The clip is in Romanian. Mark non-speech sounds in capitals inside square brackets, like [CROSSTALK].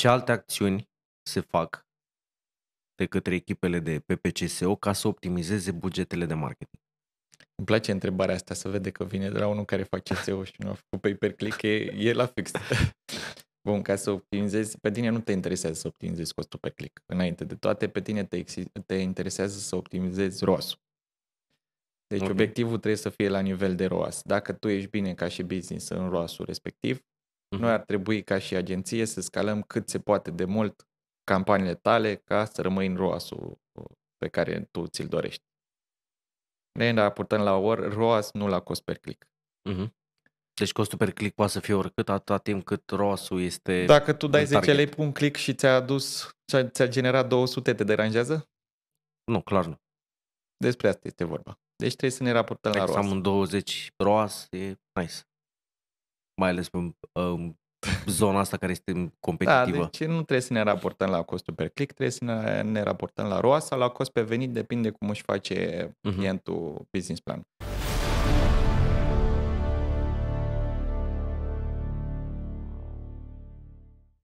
ce alte acțiuni se fac de către echipele de PPCSO ca să optimizeze bugetele de marketing? Îmi place întrebarea asta, să vede că vine de la unul care face SEO și nu a făcut pay per click, e, e la fix. [LAUGHS] Bun, ca să optimizezi, pe tine nu te interesează să optimizezi costul pe click. Înainte de toate, pe tine te, te interesează să optimizezi ROAS. Deci okay. obiectivul trebuie să fie la nivel de ROAS. Dacă tu ești bine ca și business în ROAS-ul respectiv, noi ar trebui ca și agenție să scalăm cât se poate de mult campaniile tale ca să rămâi în ROAS-ul uh, pe care tu ți-l dorești. Ne raportăm la or, ROAS, nu la cost per click. Uh-huh. Deci costul per click poate să fie oricât, atâta timp cât ROAS-ul este Dacă tu dai 10 lei pe un click și ți-a adus, ți-a generat 200, te deranjează? Nu, clar nu. Despre asta este vorba. Deci trebuie să ne raportăm Dacă la deci ROAS. Am un 20 ROAS, e nice mai ales în, în zona asta care este competitivă. Da, deci nu trebuie să ne raportăm la costul per click, trebuie să ne, ne raportăm la ROAS sau la cost pe venit, depinde cum își face uh-huh. clientul business plan.